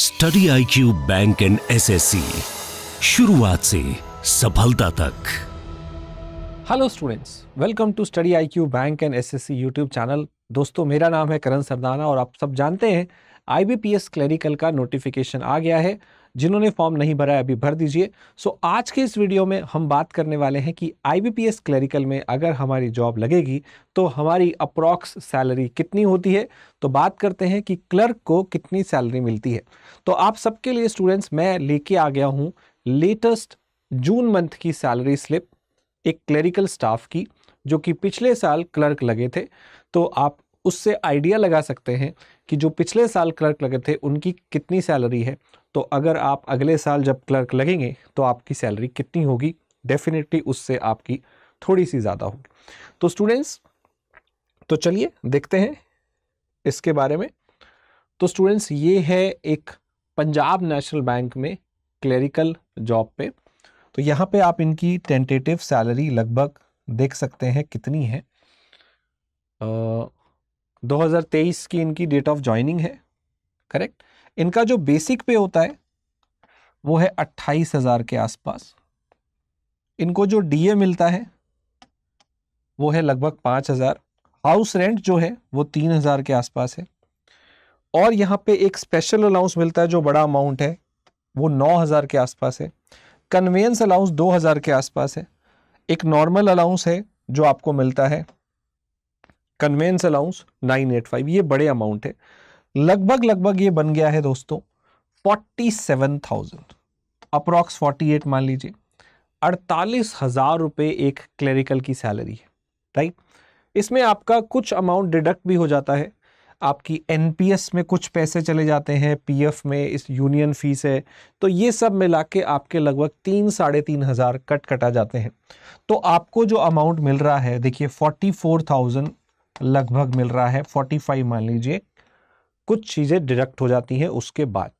study I Q bank and SSC शुरुआत से सफलता तक hello students welcome to study I Q bank and SSC YouTube channel दोस्तों मेरा नाम है करण सरदाना और आप सब जानते हैं आईबीपीएस क्लरिकल का नोटिफिकेशन आ गया है जिन्होंने फॉर्म नहीं भरा है अभी भर दीजिए सो आज के इस वीडियो में हम बात करने वाले हैं कि आईबीपीएस क्लरिकल में अगर हमारी जॉब लगेगी तो हमारी अप्रॉक्स सैलरी कितनी होती है तो बात करते हैं कि क्लर्क को कितनी सैलरी मिलती है तो आप सबके लिए स्टूडेंट्स मैं लेके आ गया हूँ लेटेस्ट जून मंथ की सैलरी स्लिप एक क्लरिकल स्टाफ की जो कि पिछले साल क्लर्क लगे थे तो आप उससे आइडिया लगा सकते हैं कि जो पिछले साल क्लर्क लगे थे उनकी कितनी सैलरी है तो अगर आप अगले साल जब क्लर्क लगेंगे तो आपकी सैलरी कितनी होगी डेफिनेटली उससे आपकी थोड़ी सी ज़्यादा होगी तो स्टूडेंट्स तो चलिए देखते हैं इसके बारे में तो स्टूडेंट्स ये है एक पंजाब नेशनल बैंक में क्लरिकल जॉब पे तो यहाँ पे आप इनकी टेंटेटिव सैलरी लगभग देख सकते हैं कितनी है दो 2023 की इनकी डेट ऑफ ज्वाइनिंग है करेक्ट इनका जो बेसिक पे होता है वो है अट्ठाईस हज़ार के आसपास इनको जो डीए मिलता है वो है लगभग पांच हज़ार हाउस रेंट जो है वो तीन हज़ार के आसपास है और यहाँ पे एक स्पेशल अलाउंस मिलता है जो बड़ा अमाउंट है वो नौ हज़ार के आसपास है कन्वेंस अलाउंस दो हज़ार के आसपास है एक नॉर्मल अलाउंस है जो आपको मिलता है conveyance allowance nine eight five ये बड़े अमाउंट है लगभग लगभग ये बन गया है दोस्तों forty seven thousand approx forty eight मान लीजिए अड़तालीस हज़ार रुपये एक क्लरिकल की सैलरी है राइट इसमें आपका कुछ अमाउंट डिडक्ट भी हो जाता है आपकी एनपीएस में कुछ पैसे चले जाते हैं पीएफ में इस यूनियन फीस है तो ये सब मिला के आपके लगभग तीन साढ़े तीन हज़ार कट कटा जाते हैं तो आपको जो अमाउंट मिल रहा है देखिए फोर्टी फोर थाउजेंड लगभग मिल रहा है फोर्टी फाइव मान लीजिए कुछ चीज़ें डिडक्ट हो जाती हैं उसके बाद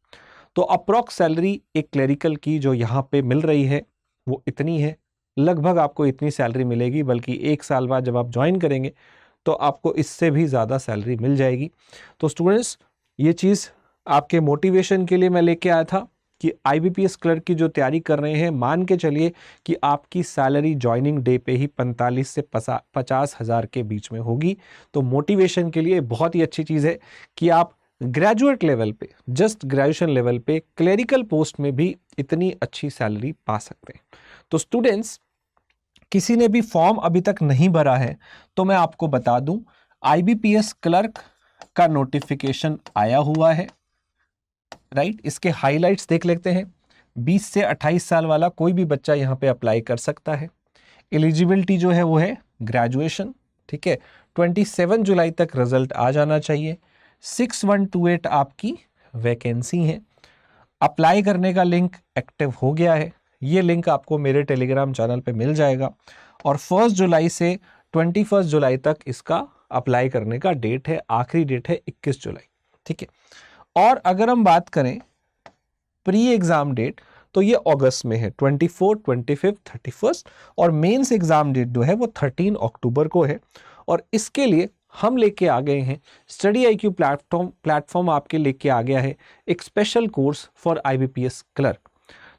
तो अप्रॉक्स सैलरी एक क्लरिकल की जो यहाँ पे मिल रही है वो इतनी है लगभग आपको इतनी सैलरी मिलेगी बल्कि एक साल बाद जब आप ज्वाइन करेंगे तो आपको इससे भी ज़्यादा सैलरी मिल जाएगी तो स्टूडेंट्स ये चीज़ आपके मोटिवेशन के लिए मैं लेके आया था कि आईबीपीएस क्लर्क की जो तैयारी कर रहे हैं मान के चलिए कि आपकी सैलरी ज्वाइनिंग डे पे ही 45 से पचास हज़ार के बीच में होगी तो मोटिवेशन के लिए बहुत ही अच्छी चीज़ है कि आप ग्रेजुएट लेवल पे जस्ट ग्रेजुएशन लेवल पे क्लरिकल पोस्ट में भी इतनी अच्छी सैलरी पा सकते हैं तो स्टूडेंट्स किसी ने भी फॉर्म अभी तक नहीं भरा है तो मैं आपको बता दूं आईबीपीएस क्लर्क का नोटिफिकेशन आया हुआ है राइट इसके हाइलाइट्स देख लेते हैं 20 से 28 साल वाला कोई भी बच्चा यहाँ पे अप्लाई कर सकता है एलिजिबिलिटी जो है वो है ग्रेजुएशन ठीक है 27 जुलाई तक रिजल्ट आ जाना चाहिए सिक्स वन टू एट आपकी वैकेंसी है अप्लाई करने का लिंक एक्टिव हो गया है ये लिंक आपको मेरे टेलीग्राम चैनल पे मिल जाएगा और फर्स्ट जुलाई से ट्वेंटी फर्स्ट जुलाई तक इसका अप्लाई करने का डेट है आखिरी डेट है इक्कीस जुलाई ठीक है और अगर हम बात करें प्री एग्ज़ाम डेट तो ये अगस्त में है twenty four twenty fifth thirty first और मेन्स एग्ज़ाम डेट जो है वो थर्टीन अक्टूबर को है और इसके लिए हम लेके आ गए हैं study I Q platform platform आपके लेके आ गया है एक special course for I B P S clerk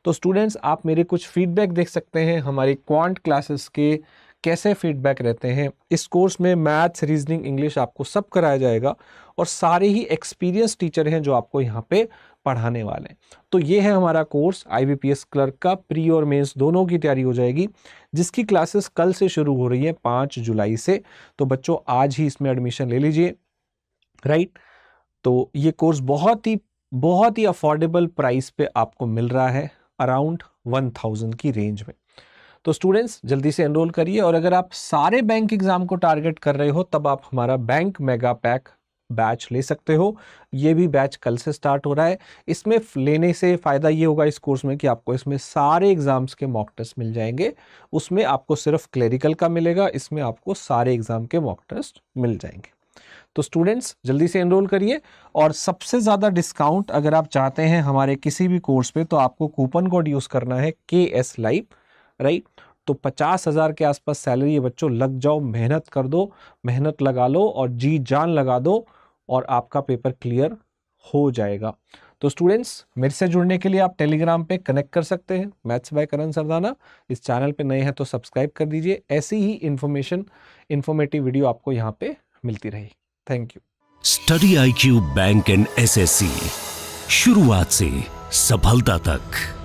तो स्टूडेंट्स आप मेरे कुछ फीडबैक देख सकते हैं हमारे क्वांट क्लासेस के कैसे फीडबैक रहते हैं इस कोर्स में मैथ्स रीजनिंग इंग्लिश आपको सब कराया जाएगा और सारे ही एक्सपीरियंस टीचर हैं जो आपको यहाँ पे पढ़ाने वाले हैं तो ये है हमारा कोर्स आईबीपीएस क्लर्क का प्री और मेंस दोनों की तैयारी हो जाएगी जिसकी क्लासेस कल से शुरू हो रही है पाँच जुलाई से तो बच्चों आज ही इसमें एडमिशन ले लीजिए राइट तो ये कोर्स बहुत ही बहुत ही अफोर्डेबल प्राइस पे आपको मिल रहा है अराउंड वन थाउजेंड की रेंज में तो स्टूडेंट्स जल्दी से एनरोल करिए और अगर आप सारे बैंक एग्ज़ाम को टारगेट कर रहे हो तब आप हमारा बैंक मेगा पैक बैच ले सकते हो ये भी बैच कल से स्टार्ट हो रहा है इसमें लेने से फ़ायदा ये होगा इस कोर्स में कि आपको इसमें सारे एग्ज़ाम्स के मॉक टेस्ट मिल जाएंगे उसमें आपको सिर्फ क्लेरिकल का मिलेगा इसमें आपको सारे एग्ज़ाम के मॉक टेस्ट मिल जाएंगे तो स्टूडेंट्स जल्दी से एनरोल करिए और सबसे ज़्यादा डिस्काउंट अगर आप चाहते हैं हमारे किसी भी कोर्स पर तो आपको कूपन कोड यूज़ करना है के एस लाइव राइट तो पचास हज़ार के आसपास सैलरी है बच्चों लग जाओ मेहनत कर दो मेहनत लगा लो और जी जान लगा दो और आपका पेपर क्लियर हो जाएगा तो स्टूडेंट्स मेरे से जुड़ने के लिए आप टेलीग्राम पे कनेक्ट कर सकते हैं मैथ्स बाय करण सरदाना इस चैनल पे नए हैं तो सब्सक्राइब कर दीजिए ऐसी ही इन्फॉर्मेशन इन्फॉर्मेटिव वीडियो आपको यहाँ पे मिलती रही thank you study I Q bank and S शुरुआत से सफलता तक